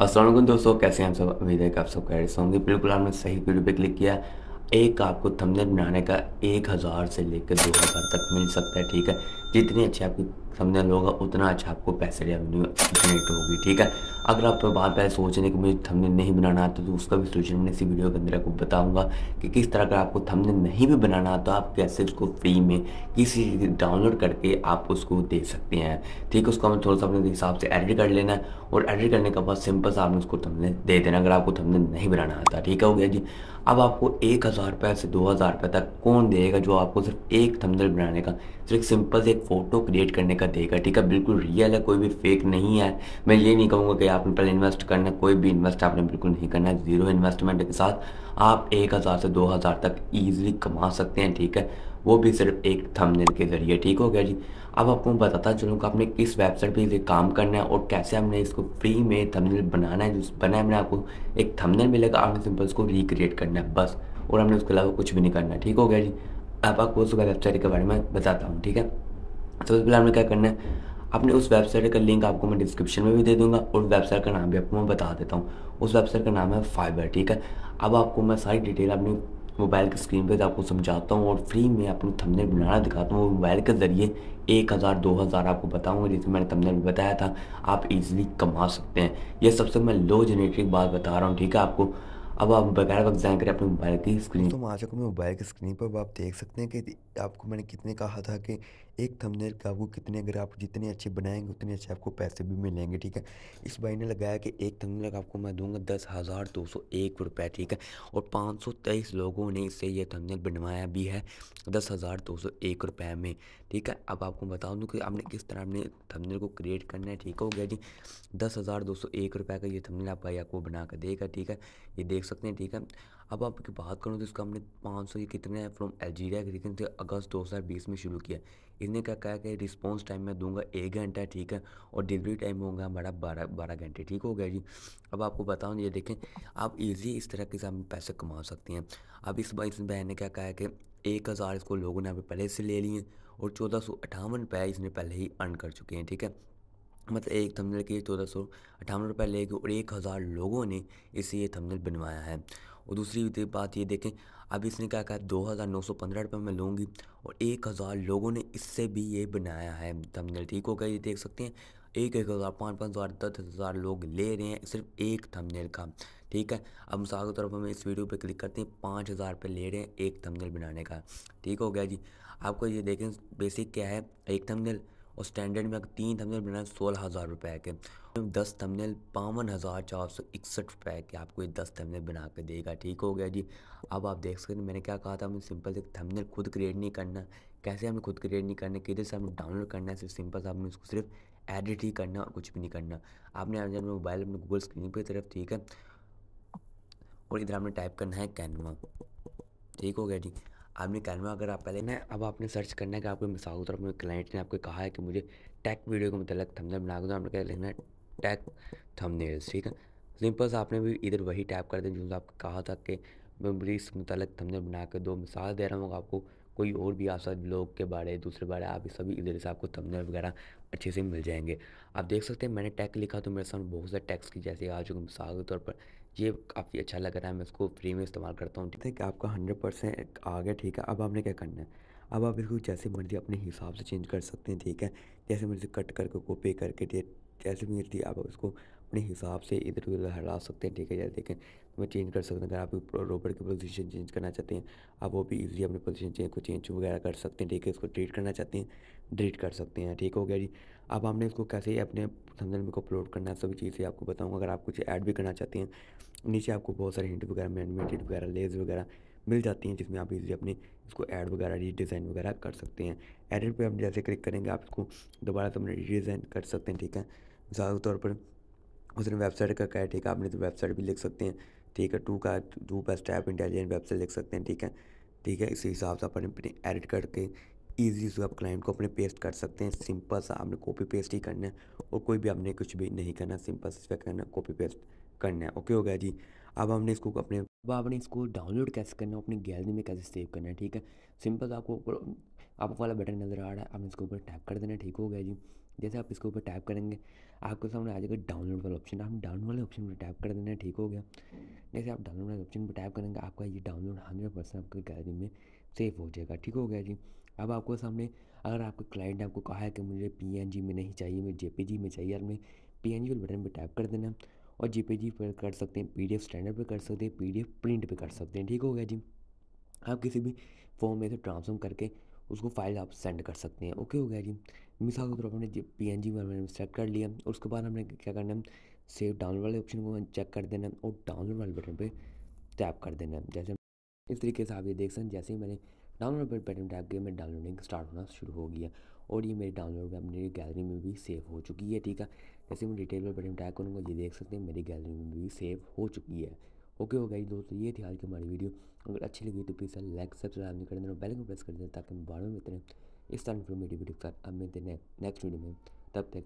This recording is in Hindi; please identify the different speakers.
Speaker 1: असल दोस्तों कैसे हैं सब उम्मीद है कि आप सब कह रहे होंगे बिल्कुल आपने सही वीडियो पे क्लिक किया एक आपको थंबनेल बनाने का एक हज़ार से लेकर दो हज़ार तक मिल सकता है ठीक है जितनी अच्छी आपकी थंबनेल होगा उतना अच्छा आपको पैसे रेवेन्यू जनरेट तो होगी ठीक है अगर आप तो बार बार सोच रहे कि मुझे थंबनेल नहीं बनाना आता तो उसका भी सोल्यूशन मैं इसी वीडियो के अंदर आपको बताऊंगा कि किस तरह का आपको थंबनेल नहीं भी बनाना आता तो आप कैसे उसको फ्री में किसी डाउनलोड करके आप उसको दे सकते हैं ठीक है उसको हमें थोड़ा सा अपने हिसाब से एडिट कर लेना है और एडिट करने के बाद सिंपल सा आपने उसको थमने दे देना अगर आपको थमने नहीं बनाना आता ठीक है हो गया जी अब आपको एक हज़ार रुपये से दो हज़ार रुपये तक कौन देगा जो आपको सिर्फ एक थमदल बनाने का सिर्फ सिंपल से एक फ़ोटो क्रिएट करने का देगा ठीक है बिल्कुल रियल है कोई भी फेक नहीं है मैं ये नहीं कहूँगा कि आपने पहले इन्वेस्ट करना कोई भी इन्वेस्ट आपने बिल्कुल नहीं करना है ज़ीरो इन्वेस्टमेंट के साथ आप एक हज़ार से दो हज़ार तक ईजिली कमा सकते हैं ठीक है वो भी सिर्फ एक थंबनेल के ज़रिए ठीक हो गया जी अब आपको मैं बताता चलूँगा आपने किस वेबसाइट पे ये काम करना है और कैसे हमने इसको फ्री में थंबनेल बनाना है जो बनाया मैंने आपको एक थंबनेल मिलेगा आपने सिंपल उसको रिक्रिएट करना है बस और हमने उसके अलावा कुछ भी नहीं करना ठीक हो गया जी अब आपको उस वेबसाइट के बारे में बताता हूँ ठीक है सबसे पहले हमने क्या करना है अपने उस वेबसाइट का लिंक आपको मैं डिस्क्रिप्शन में भी दे दूंगा और वेबसाइट का नाम भी आपको मैं बता देता हूँ उस वेबसाइट का नाम है फाइबर ठीक है अब आपको मैं सारी डिटेल अपनी मोबाइल की स्क्रीन पर आपको समझाता हूँ और फ्री में अपनी थंबनेल बनाना दिखाता हूँ मोबाइल के ज़रिए एक हज़ार दो हज़ार आपको बताऊँगा जैसे मैंने थंबनेल भी बताया था आप इजीली कमा सकते हैं यह सबसे मैं लो जेनेटिक बात बता रहा हूँ ठीक है आपको अब आप बगैर वक्त जाए करें अपने मोबाइल की स्क्रीन तो आ मोबाइल की स्क्रीन पर आप देख सकते हैं कि आपको मैंने कितने कहा था कि एक थंबनेल का आपको कितने अगर आप जितने अच्छे बनाएंगे उतने अच्छे आपको पैसे भी मिलेंगे ठीक है इस भाई ने लगाया कि एक थंबनेल आपको मैं दूंगा दस हज़ार दो सौ एक रुपये ठीक है और पाँच सौ तेईस लोगों ने इससे ये थंबनेल बनवाया भी है दस हज़ार दो सौ एक रुपये में ठीक है अब आपको बता दूँ कि आपने किस तरह अपने थंबनेल को क्रिएट करना है ठीक हो गया जी दस हज़ार दो सौ एक रुपये का ये थंबनेल आप भाई आपको बना कर देगा ठीक है ये देख सकते हैं ठीक है अब आपकी बात करूँ तो इसका हमने पाँच सौ ये कितने फ्रॉम अल्जीरिया खरीदे अगस्त 2020 में शुरू किया इसने क्या कहा कि रिस्पांस टाइम मैं दूंगा एक घंटा ठीक है और डिलीवरी टाइम होगा हमारा बारह बारह घंटे ठीक हो गया जी अब आपको बताऊँ ये देखें आप ईजी इस तरह के साथ पैसे कमा सकते हैं अब इस इस बहन ने क्या कहा कि एक हज़ार इसको लोगों ने अभी पहले से ले लिए और चौदह सौ अठावन रुपये इसने पहले ही अर्न कर चुके हैं ठीक है मतलब एक थंबनेल के चौदह सौ अठावन रुपये गए और एक हज़ार लोगों ने इसे ये थंबनेल बनवाया है और दूसरी बात ये देखें अब इसने क्या कहा दो हज़ार नौ सौ पंद्रह रुपये मैं लूँगी और एक हज़ार लोगों ने इससे भी ये बनाया है थंबनेल ठीक हो गया ये देख सकते हैं एक एक हज़ार पाँच पाँच हज़ार दस हज़ार लोग ले रहे हैं सिर्फ एक थंबनेल का ठीक है अब मिसाल के तौर पर हम इस वीडियो पे क्लिक करते हैं पाँच हज़ार रुपये ले रहे हैं एक थंबनेल बनाने का ठीक हो गया जी आपको ये देखें बेसिक क्या है एक थंबनेल और स्टैंडर्ड में तीन थमनेल बनाए तो सोलह हज़ार रुपये के दस थमनेल बावन हज़ार चार सौ इकसठ रुपये के आपको ये दस थमनेल बना के देगा ठीक हो गया जी अब आप देख सकते हैं मैंने क्या कहा था हमें सिंपल से थमनेल खुद क्रिएट नहीं करना कैसे हमें खुद क्रिएट नहीं करना किधर से हमें डाउनलोड करना है सिर्फ सिंपल से आपने उसको सिर्फ एडिट ही करना और कुछ भी नहीं करना आपने अपने मोबाइल अपने गूगल स्क्रीन पर तरफ ठीक है और इधर आपने टाइप करना है कैनवा ठीक हो गया जी आपने कैनवा अगर आप पहले ना अब आपने सर्च करना है कि आपको मिसाल और अपने क्लाइंट ने आपको कहा है कि मुझे टैक वीडियो के मतलब थंबनेल बना दो आपने क्या लिखना है टैक थमने ठीक है सिंपल आपने भी इधर वही टैप कर दें जो आपको कहा था कि मेमरीज मतलब थंबनेल बना के दो मिसाल दे रहा हूँ आपको कोई और भी आशा लोग के बारे दूसरे बारे आप सभी इधर से आपको तमनर वगैरह अच्छे से मिल जाएंगे आप देख सकते हैं मैंने टैक्स लिखा तो मेरे सामने बहुत सारे टैक्स की जैसे आ चुके मिसाल के तौर पर ये काफ़ी अच्छा लग रहा है मैं इसको फ्री में इस्तेमाल करता हूँ ठीक है कि आपका हंड्रेड परसेंट आ गया ठीक है अब आपने क्या करना है अब आप इसको जैसे मर्जी अपने हिसाब से चेंज कर सकते हैं ठीक है जैसे मर्जी कट करके कॉपी करके जैसे मर्जी आप इसको अपने हिसाब से इधर उधर हटा सकते हैं ठीक है जैसे देखें में चेंज कर सकते हैं अगर आप रोबोट की पोजीशन चेंज करना चाहते हैं आप वो भी इजीली अपनी पोजीशन चेंज को चेंज वगैरह कर सकते हैं ठीक है इसको डिलीट करना चाहते हैं डिलीट कर सकते हैं ठीक हो गया जी अब हमने इसको कैसे अपने थंबनेल में को अपलोड करना है सभी चीज़ें आपको बताऊँगा अगर आप कुछ ऐड भी करना चाहते हैं नीचे आपको बहुत सारे हिंट वगैरह मैनमेटेड वगैरह लेज वगैरह मिल जाती हैं जिसमें आप इजीली अपने इसको ऐड वगैरह रीडिज़ाइन वगैरह कर सकते हैं एडिट पे हम जैसे क्लिक करेंगे आप इसको दोबारा से अपने रीडिज़ाइन कर सकते हैं ठीक है ज़्यादा तौर पर उसने वेबसाइट का क्या है ठीक है आपने तो वेबसाइट भी लिख सकते हैं ठीक है टू का टू का स्टैप इंटेलिजेंट वेब से लिख सकते हैं ठीक है ठीक है इसी हिसाब से अपन अपने एडिट करके ईजी से आप क्लाइंट को अपने पेस्ट कर सकते हैं सिंपल सा आपने कॉपी पेस्ट ही करना है और कोई भी आपने कुछ भी नहीं करना सिंपल से करना कॉपी पेस्ट करना है ओके हो गया जी अब हमने इसको अपने अब आपने इसको डाउनलोड कैसे करना है अपनी गैलरी में कैसे सेव करना है ठीक है सिंपल आपको ऊपर आप वाला बटन नज़र आ रहा है आपने इसके ऊपर टैप कर देना ठीक हो गया जी जैसे आप इसके ऊपर टैप करेंगे आपके सामने आ जाएगा डाउनलोड वाला ऑप्शन आप डाउनलोड वाले ऑप्शन पर टैप कर देना ठीक हो गया जैसे आप डाउनलोड ऑप्शन पर टाइप करेंगे आपका ये डाउनलोड हंड्रेड परसेंट आपके गैलरी में सेव हो जाएगा ठीक हो गया जी अब आपको सामने अगर आपके क्लाइंट ने आपको कहा है कि मुझे पी में नहीं चाहिए मुझे जे में चाहिए और मैं पी एन जी बटन पर टाइप कर देना और जे पर कर सकते हैं पी स्टैंडर्ड पर कर सकते हैं पी प्रिंट पर कर सकते हैं ठीक हो गया जी आप किसी भी फॉर्म में से ट्रांसफॉर्म करके उसको फाइल आप सेंड कर सकते हैं ओके हो गया जी मिसाल के तौर पर हमने पी एन जी में हमने सेलेक्ट कर लिया और उसके बाद हमने क्या करना है सेव डाउनलोड वाले ऑप्शन को चेक कर देना और डाउनलोड वाले बटन पे टैप कर देना जैसे इस तरीके से आप ये देख सकते हैं जैसे ही मैंने डाउनलोड पर बटन टैप किया मेरी डाउनलोडिंग स्टार्ट होना शुरू हो गया और ये मेरी डाउनलोड में मेरी गैलरी में भी सेव हो चुकी है ठीक है जैसे मैं डिटेल पर बटन टैप करूँगा ये देख सकते हैं मेरी गैलरी में भी सेव हो चुकी है ओके हो गई दोस्तों ये थी आज की हमारी वीडियो अगर अच्छी लगी तो प्लीज़ लाइक सब्सक्राइब नहीं कर देना और बेल को प्रेस कर देना ताकि हम बाद में इस तरह इन्फॉर्मेटिव वीडियो के साथ अब मिलते हैं नेक्स्ट वीडियो में तब तक